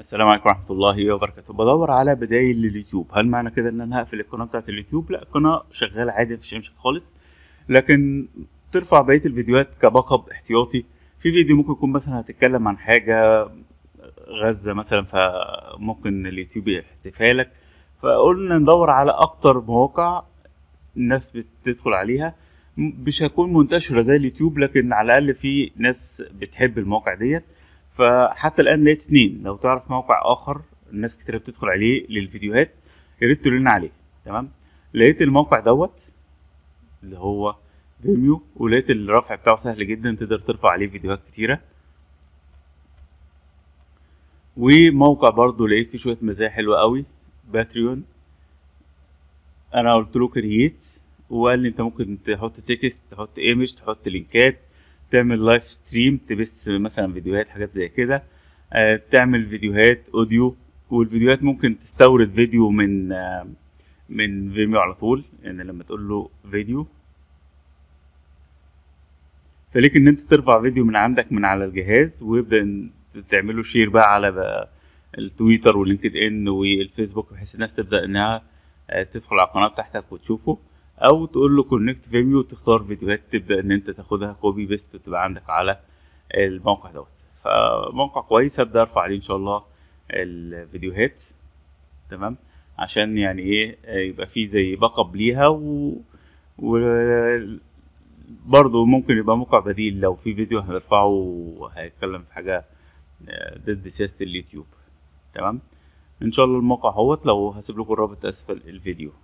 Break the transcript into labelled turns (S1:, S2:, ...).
S1: السلام عليكم ورحمه الله وبركاته بدور على بدايل لليوتيوب هل معنى كده ان انا هقفل القناه بتاعت اليوتيوب لا القناه شغاله عادي مفيش اي مشاكل خالص لكن ترفع بقيه الفيديوهات كباك اب احتياطي في فيديو ممكن يكون مثلا هتتكلم عن حاجه غزه مثلا فممكن اليوتيوب يحذفها لك فقلنا ندور على اكتر مواقع الناس بتدخل عليها مش هتكون منتشره زي اليوتيوب لكن على الاقل في ناس بتحب المواقع ديت فحتى الان لقيت اتنين لو تعرف موقع اخر الناس كتير بتدخل عليه للفيديوهات يا ريت تقول لنا عليه تمام لقيت الموقع دوت اللي هو فيميو ولقيت الرفع بتاعه سهل جدا تقدر ترفع عليه فيديوهات كتيره وموقع برضو لقيت فيه شويه مزايا حلوه قوي باتريون انا قلت له كرييت وقال لي انت ممكن تحط تكست تحط ايمج تحط لينكات تعمل لايف ستريم تبث مثلا فيديوهات حاجات زي كده آه، تعمل فيديوهات اوديو والفيديوهات ممكن تستورد فيديو من آه، من فيميو على طول يعني لما تقول له فيديو فليك ان انت ترفع فيديو من عندك من على الجهاز ويبدا تعمله شير بقى على بقى التويتر ولينكد ان والفيسبوك بحيث الناس تبدا انها آه، تدخل على القناه بتاعتك وتشوفه او تقول له كونكت فيديو تختار فيديوهات تبدا ان انت تاخدها كوبي بيست وتبقى عندك على الموقع دوت فموقع كويس هبدا ارفع عليه ان شاء الله الفيديوهات تمام عشان يعني ايه يبقى فيه زي باك اب ليها و, و... برضه ممكن يبقى موقع بديل لو في فيديو هنرفعه هيتكلم في حاجه ضد سياسه اليوتيوب تمام ان شاء الله الموقع هوت لو هسيب لكم الرابط اسفل الفيديو